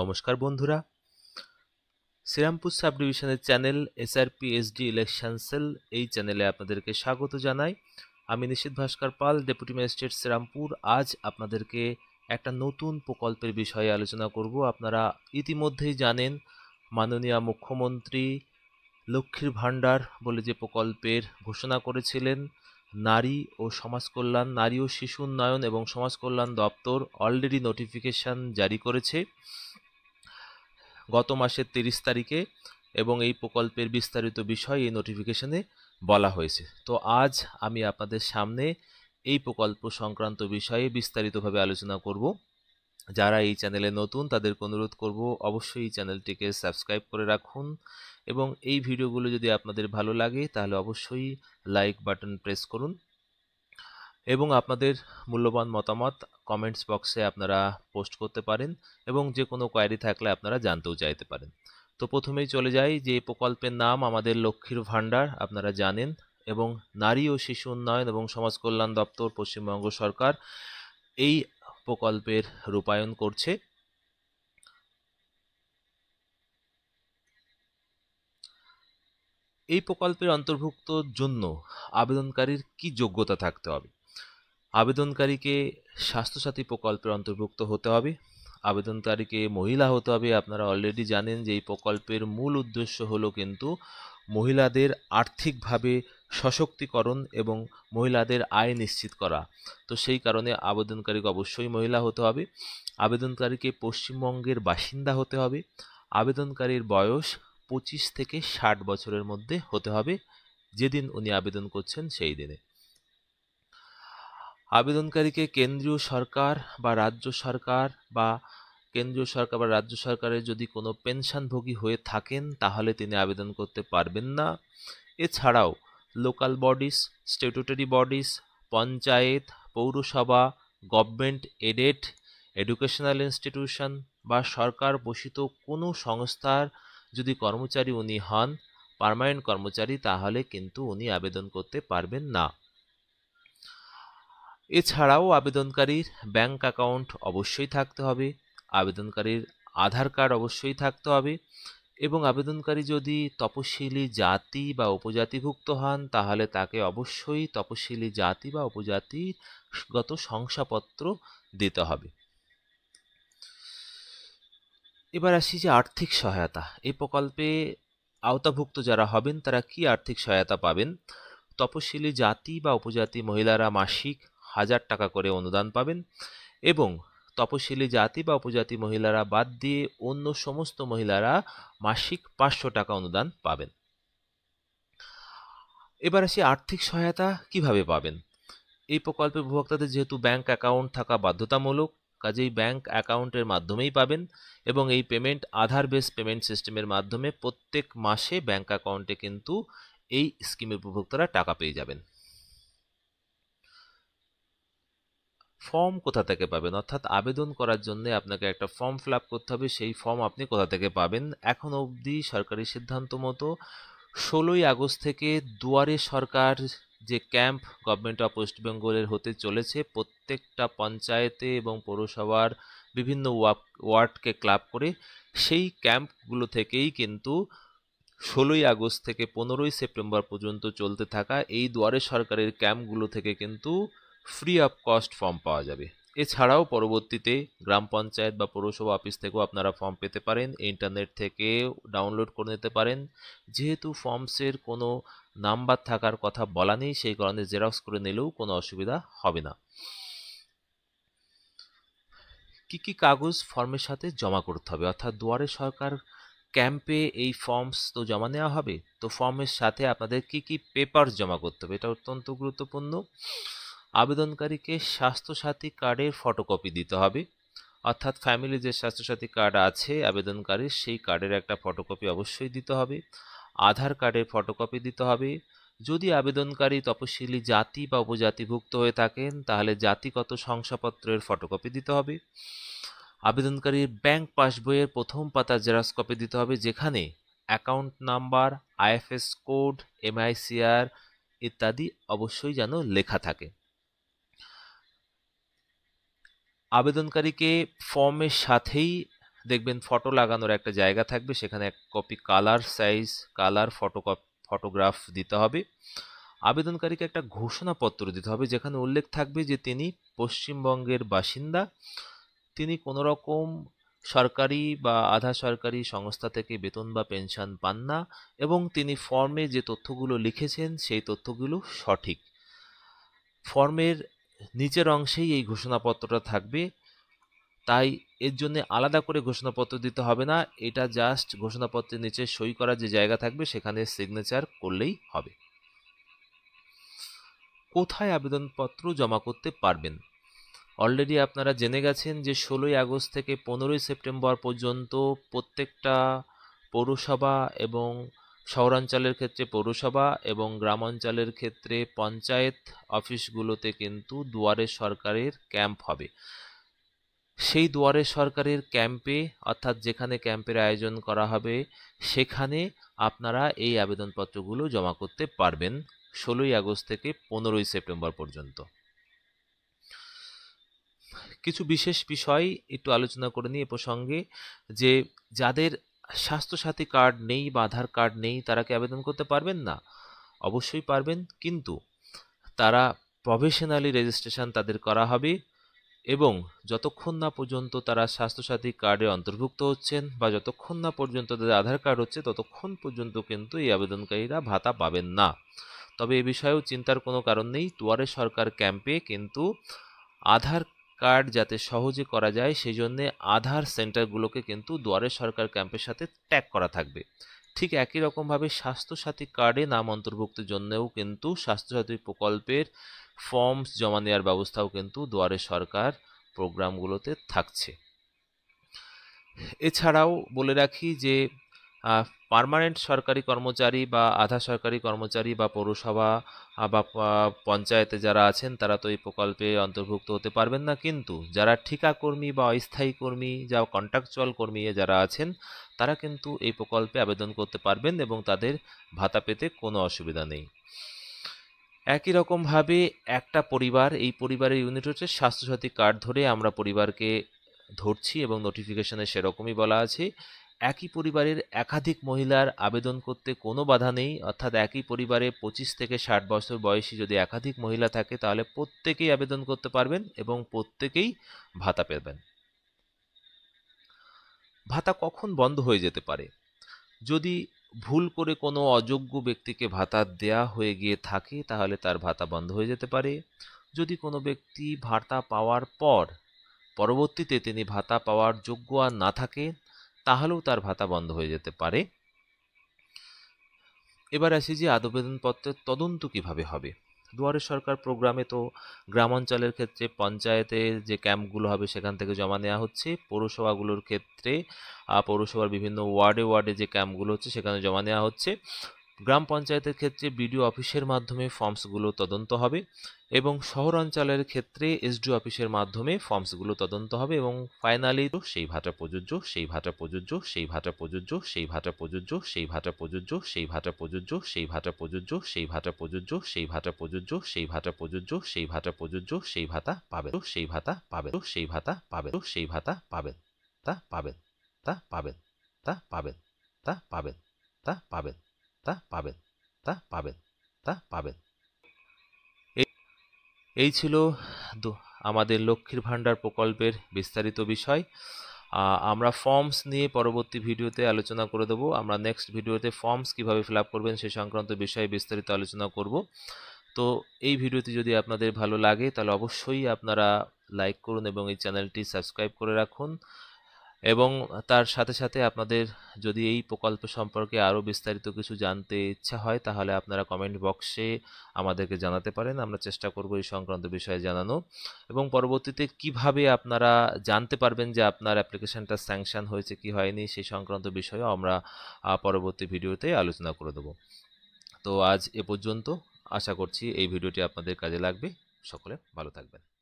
নমস্কার বন্ধুরা শ্রীরামপুর সাব ডিভিশনের channel SRP SD election cell এই চ্যানেলে আপনাদেরকে স্বাগত জানাই আমি নিশীত ভাস্কর পাল ডেপুটি ম্যাজিস্ট্রেট শ্রীরামপুর আজ আপনাদেরকে একটা নতুন প্রকল্পের বিষয়ে আলোচনা করব আপনারা ইতিমধ্যেই জানেন মাননীয় মুখ্যমন্ত্রী লক্ষ্মীর ভাণ্ডার বলে যে প্রকল্পের ঘোষণা করেছিলেন নারী ও সমাজ কল্যাণ নারী ও শিশু উন্নয়ন এবং সমাজ কল্যাণ দপ্তর অলরেডি নোটিফিকেশান জারি করেছে গত মাসের তিরিশ তারিখে এবং এই প্রকল্পের বিস্তারিত বিষয় এই নোটিফিকেশনে বলা হয়েছে তো আজ আমি আপনাদের সামনে এই প্রকল্প সংক্রান্ত বিষয়ে বিস্তারিতভাবে আলোচনা করব যারা এই চ্যানেলে নতুন তাদেরকে অনুরোধ করব অবশ্যই এই চ্যানেলটিকে সাবস্ক্রাইব করে রাখুন এবং এই ভিডিওগুলো যদি আপনাদের ভালো লাগে তাহলে অবশ্যই লাইক বাটন প্রেস করুন এবং আপনাদের মূল্যবান মতামত কমেন্টস বক্সে আপনারা পোস্ট করতে পারেন এবং যে কোনো কোয়ারি থাকলে আপনারা জানতেও চাইতে পারেন তো প্রথমেই চলে যাই যে প্রকল্পের নাম আমাদের লক্ষ্মীর ভাণ্ডার আপনারা জানেন এবং নারী ও শিশু উন্নয়ন এবং সমাজ কল্যাণ দপ্তর পশ্চিমবঙ্গ সরকার এই প্রকল্পের রূপায়ণ করছে এই প্রকল্পের অন্তর্ভুক্ত জন্য আবেদনকারীর কি যোগ্যতা থাকতে হবে আবেদনকারীকে স্বাস্থ্যসাথী প্রকল্পের অন্তর্ভুক্ত হতে হবে আবেদনকারীকে মহিলা হতে হবে আপনারা অলরেডি জানেন যে এই প্রকল্পের মূল উদ্দেশ্য হলো কিন্তু মহিলাদের আর্থিকভাবে সশক্তিকরণ এবং মহিলাদের আয় নিশ্চিত করা তো সেই কারণে আবেদনকারীকে অবশ্যই মহিলা হতে হবে আবেদনকারীকে পশ্চিমবঙ্গের বাসিন্দা হতে হবে আবেদনকারীর বয়স পঁচিশ থেকে ষাট বছরের মধ্যে হতে হবে যেদিন উনি আবেদন করছেন সেই দিনে আবেদনকারীকে কেন্দ্রীয় সরকার বা রাজ্য সরকার বা কেন্দ্রীয় সরকার বা রাজ্য সরকারের যদি কোনো পেনশনভোগী হয়ে থাকেন তাহলে তিনি আবেদন করতে পারবেন না এছাড়াও local bodies statutory bodies panchayat পৌরসভা গভর্নমেন্ট এডেড এডুকেশনাল ইনস্টিটিউশন বা সরকার পোষিত কোনো সংস্থার যদি কর্মচারী উনি হন পার্মানেন্ট কর্মচারী তাহলে কিন্তু উনি আবেদন করতে পারবেন না এছাড়াও আবেদনকারীর ব্যাংক অ্যাকাউন্ট অবশ্যই থাকতে হবে আবেদনকারীর আধার কার্ড অবশ্যই থাকতে হবে এবং আবেদনকারী যদি তপশিলি জাতি বা উপজাতিভুক্ত হন তাহলে তাকে অবশ্যই তপশিলি জাতি বা উপজাতিগত শংসাপত্র দিতে হবে এবার আসি যে আর্থিক সহায়তা এই প্রকল্পে আওতাভুক্ত যারা হবেন তারা কি আর্থিক সহায়তা পাবেন তপশিলি জাতি বা উপজাতি মহিলারা মাসিক হাজার টাকা করে অনুদান পাবেন এবং তপশিলি জাতি বা উপজাতি মহিলারা বাদ দিয়ে অন্য সমস্ত মহিলারা মাসিক পাঁচশো টাকা অনুদান পাবেন এবার আসি আর্থিক সহায়তা কিভাবে পাবেন এই প্রকল্পে উপভোক্তাদের যেহেতু ব্যাংক অ্যাকাউন্ট থাকা বাধ্যতামূলক কাজেই ব্যাংক অ্যাকাউন্টের মাধ্যমেই পাবেন এবং এই পেমেন্ট আধার বেস পেমেন্ট সিস্টেমের মাধ্যমে প্রত্যেক মাসে ব্যাংক অ্যাকাউন্টে কিন্তু এই স্কিমের উপভোক্তারা টাকা পেয়ে যাবেন ফর্ম কোথা থেকে পাবেন অর্থাৎ আবেদন করার জন্য আপনাকে একটা ফর্ম ফিল করতে হবে সেই ফর্ম আপনি কোথা থেকে পাবেন এখন অবধি সরকারি সিদ্ধান্ত মতো ষোলোই আগস্ট থেকে দুয়ারে সরকার যে ক্যাম্প গভর্নমেন্ট অফ ওয়েস্ট বেঙ্গলের হতে চলেছে প্রত্যেকটা পঞ্চায়েতে এবং পৌরসভার বিভিন্ন ওয়ার্ডকে ক্লাব করে সেই ক্যাম্পগুলো থেকেই কিন্তু ষোলোই আগস্ট থেকে পনেরোই সেপ্টেম্বর পর্যন্ত চলতে থাকা এই দুয়ারে সরকারের ক্যাম্পগুলো থেকে কিন্তু ফ্রি অফ কস্ট ফর্ম পাওয়া যাবে এছাড়াও পরবর্তীতে গ্রাম পঞ্চায়েত বা পৌরসভা অফিস থেকেও আপনারা ফর্ম পেতে পারেন ইন্টারনেট থেকে ডাউনলোড করে নিতে পারেন যেহেতু ফর্মসের কোনো নাম্বার থাকার কথা বলা নেই সেই কারণে জেরক্স করে নিলেও কোনো অসুবিধা হবে না কি কি কাগজ ফর্মের সাথে জমা করতে হবে অর্থাৎ দুয়ারে সরকার ক্যাম্পে এই ফর্মস তো জমা নেওয়া হবে তো ফর্মের সাথে আপনাদের কি কি পেপার জমা করতে হবে এটা অত্যন্ত গুরুত্বপূর্ণ আবেদনকারীকে স্বাস্থ্যসাথী কার্ডের ফটোকপি দিতে হবে অর্থাৎ ফ্যামিলি যে স্বাস্থ্যসাথী কার্ড আছে আবেদনকারীর সেই কার্ডের একটা ফটোকপি অবশ্যই দিতে হবে আধার কার্ডের ফটোকপি দিতে হবে যদি আবেদনকারী তপশিলি জাতি বা উপজাতিভুক্ত হয়ে থাকেন তাহলে জাতিগত শংসাপত্রের ফটোকপি দিতে হবে আবেদনকারীর ব্যাংক পাসবইয়ের প্রথম পাতা জেরক্স কপি দিতে হবে যেখানে account number IFS code MICR ইত্যাদি অবশ্যই যেন লেখা থাকে আবেদনকারীকে ফর্মের সাথেই দেখবেন ফটো লাগানোর একটা জায়গা থাকবে সেখানে এক copy colour size colour photocopy photograph দিতে হবে আবেদনকারীকে একটা ঘোষণাপত্র দিতে হবে যেখানে উল্লেখ থাকবে যে তিনি পশ্চিমবঙ্গের বাসিন্দা তিনি কোনোরকম সরকারি বা আধা সরকারি সংস্থা থেকে বেতন বা পেনশন পান না এবং তিনি ফর্মে যে তথ্যগুলো লিখেছেন সেই তথ্যগুলো সঠিক ফর্মের নিচের অংশেই এই ঘোষণাপত্রটা থাকবে তাই এর জন্য আলাদা করে ঘোষণাপত্র দিতে হবে না এটা জাস্ট ঘোষণাপত্রের নিচে সই করা যে জায়গা থাকবে সেখানে সিগনেচার করলেই হবে কোথায় আবেদনপত্র জমা করতে পারবেন অলরেডি আপনারা জেনে গেছেন যে ষোলোই আগস্ট থেকে পনেরোই সেপ্টেম্বর পর্যন্ত প্রত্যেকটা পৌরসভা এবং শহরাঞ্চলের ক্ষেত্রে পৌরসভা এবং গ্রামাঞ্চলের ক্ষেত্রে পঞ্চায়েত অফিসগুলোতে কিন্তু দুয়ারে সরকারের ক্যাম্প হবে সেই দুয়ারে সরকারের ক্যাম্পে অর্থাৎ যেখানে ক্যাম্পের আয়োজন করা হবে সেখানে আপনারা এই আবেদনপত্রগুলো জমা করতে পারবেন ষোলোই আগস্ট থেকে পনেরোই সেপ্টেম্বর পর্যন্ত কিছু বিশেষ বিষয় একটু আলোচনা করে নিই এ প্রসঙ্গে যে যাদের স্বাস্থ্যসাথী কার্ড নেই বা আধার কার্ড নেই তারা কি আবেদন করতে পারবেন না অবশ্যই পারবেন কিন্তু তারা প্রফেশনালি রেজিস্ট্রেশন তাদের করা হবে এবং যতক্ষণ না পর্যন্ত তারা স্বাস্থ্যসাথী কার্ডে অন্তর্ভুক্ত হচ্ছেন বা যতক্ষণ না পর্যন্ত তাদের আধার কার্ড হচ্ছে ততক্ষণ পর্যন্ত কিন্তু এই আবেদনকারীরা ভাতা পাবেন না তবে এ বিষয়েও চিন্তার কোনো কারণ নেই তোয়ারে সরকার ক্যাম্পে কিন্তু আধার কার্ড যাতে সহজে করা যায় সেই জন্যে আধার সেন্টারগুলোকে কিন্তু দুয়ারে সরকার ক্যাম্পের সাথে ট্যাগ করা থাকবে ঠিক একই রকমভাবে স্বাস্থ্যসাথী কার্ডে নাম অন্তর্ভুক্তের জন্যেও কিন্তু স্বাস্থ্যসাথী প্রকল্পের ফর্মস জমা নেওয়ার ব্যবস্থাও কিন্তু দুয়ারে সরকার প্রোগ্রামগুলোতে থাকছে এছাড়াও বলে রাখি যে পারমানেন্ট সরকারি কর্মচারী বা আধা সরকারি কর্মচারী বা পৌরসভা বা পঞ্চায়েতে যারা আছেন তারা তো এই প্রকল্পে অন্তর্ভুক্ত হতে পারবেন না কিন্তু যারা ঠিকাকর্মী বা অস্থায়ী কর্মী যা কন্ট্রাকচুয়াল কর্মী যারা আছেন তারা কিন্তু এই প্রকল্পে আবেদন করতে পারবেন এবং তাদের ভাতা পেতে কোনো অসুবিধা নেই একই রকমভাবে একটা পরিবার এই পরিবারের ইউনিট হচ্ছে স্বাস্থ্যসাথী কার্ড ধরে আমরা পরিবারকে ধরছি এবং নোটিফিকেশনে সেরকমই বলা আছে একই পরিবারের একাধিক মহিলার আবেদন করতে কোনো বাধা নেই অর্থাৎ একই পরিবারে পঁচিশ থেকে ষাট বছর বয়সী যদি একাধিক মহিলা থাকে তাহলে প্রত্যেকেই আবেদন করতে পারবেন এবং প্রত্যেকেই ভাতা পেবেন ভাতা কখন বন্ধ হয়ে যেতে পারে যদি ভুল করে কোনো অযোগ্য ব্যক্তিকে ভাতা দেয়া হয়ে গিয়ে থাকে তাহলে তার ভাতা বন্ধ হয়ে যেতে পারে যদি কোনো ব্যক্তি ভাতা পাওয়ার পর পরবর্তীতে তিনি ভাতা পাওয়ার যোগ্য আর না থাকে তাহলেও তার ভাতা বন্ধ হয়ে যেতে পারে এবার আসি যে আদবেদনপত্রের তদন্ত কীভাবে হবে দুয়ারে সরকার প্রোগ্রামে তো গ্রামাঞ্চলের ক্ষেত্রে পঞ্চায়েতের যে ক্যাম্পগুলো হবে সেখান থেকে জমা নেওয়া হচ্ছে পৌরসভাগুলোর ক্ষেত্রে পৌরসভার বিভিন্ন ওয়ার্ডে ওয়ার্ডে যে ক্যাম্পগুলো হচ্ছে সেখানে জমা নেওয়া হচ্ছে গ্রাম পঞ্চায়েতের ক্ষেত্রে বিডিও অফিসের মাধ্যমে ফর্মসগুলো তদন্ত হবে এবং শহরাঞ্চলের ক্ষেত্রে এসডিও অফিসের মাধ্যমে ফর্মসগুলো তদন্ত হবে এবং ফাইনালি সেই ভাটা প্রযোজ্য সেই ভাটা প্রযোজ্য সেই ভাটা প্রযোজ্য সেই ভাটা প্রযোজ্য সেই ভাটা প্রযোজ্য সেই ভাটা প্রযোজ্য সেই ভাটা প্রযোজ্য সেই ভাটা প্রযোজ্য সেই ভাটা প্রযোজ্য সেই ভাটা প্রযোজ্য সেই ভাটা প্রযোজ্য সেই ভাতা পাবে সেই ভাতা পাবে সেই ভাতা পাবে সেই ভাতা পাবেন তা পাবেন তা পাবেন তা পাবেন তা পাবেন তা পাবেন তা পাবেন তা পাবেন তা পাবেন এই ছিল আমাদের লক্ষ্মীর ভাণ্ডার প্রকল্পের বিস্তারিত বিষয় আমরা ফর্মস নিয়ে পরবর্তী ভিডিওতে আলোচনা করে দেবো আমরা নেক্সট ভিডিওতে ফর্মস কীভাবে ফিল করবেন সে সংক্রান্ত বিষয়ে বিস্তারিত আলোচনা করব তো এই ভিডিওটি যদি আপনাদের ভালো লাগে তাহলে অবশ্যই আপনারা লাইক করুন এবং এই চ্যানেলটি সাবস্ক্রাইব করে রাখুন এবং তার সাথে সাথে আপনাদের যদি এই প্রকল্প সম্পর্কে আরও বিস্তারিত কিছু জানতে ইচ্ছা হয় তাহলে আপনারা কমেন্ট বক্সে আমাদেরকে জানাতে পারেন আমরা চেষ্টা করব এই সংক্রান্ত বিষয়ে জানানো এবং পরবর্তীতে কিভাবে আপনারা জানতে পারবেন যে আপনার অ্যাপ্লিকেশানটা স্যাংশন হয়েছে কি হয়নি সেই সংক্রান্ত বিষয়ে আমরা পরবর্তী ভিডিওতে আলোচনা করে দেব তো আজ এ পর্যন্ত আশা করছি এই ভিডিওটি আপনাদের কাজে লাগবে সকলে ভালো থাকবেন